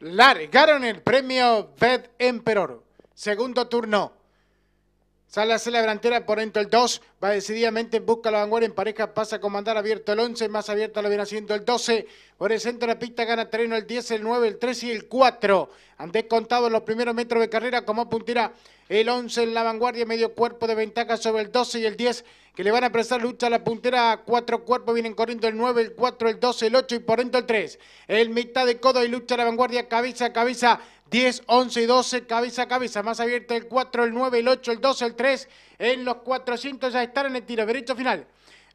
largaron el premio Bed Emperor. Segundo turno. Sala celebrantera por dentro el 2, Va decididamente en busca la vanguardia, en pareja pasa a comandar abierto el 11, más abierto lo viene haciendo el 12. Por el centro de la pista gana terreno el 10, el 9, el 3 y el 4. Han descontado los primeros metros de carrera como puntera el 11 en la vanguardia, medio cuerpo de ventaja sobre el 12 y el 10 que le van a prestar lucha a la puntera, cuatro cuerpos vienen corriendo el 9, el 4, el 12, el 8 y por el 3. El mitad de codo y lucha a la vanguardia, cabeza a cabeza, 10, 11 y 12, cabeza a cabeza, más abierto el 4, el 9, el 8, el 12, el 3. En los 400 ya está estar en el tiro derecho final.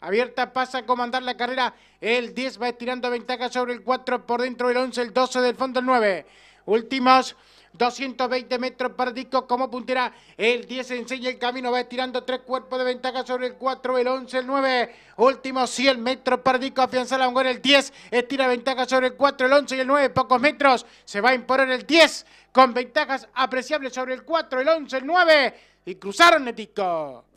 Abierta pasa a comandar la carrera. El 10 va estirando ventaja sobre el 4 por dentro del 11, el 12 del fondo el 9. Últimos 220 metros para como puntera. El 10 enseña el camino, va estirando tres cuerpos de ventaja sobre el 4, el 11, el 9. Últimos 100 metros para Disco, afianza la El 10 estira ventaja sobre el 4, el 11 y el 9. Pocos metros. Se va a imponer el 10 con ventajas apreciables sobre el 4, el 11, el 9. Y cruzaron el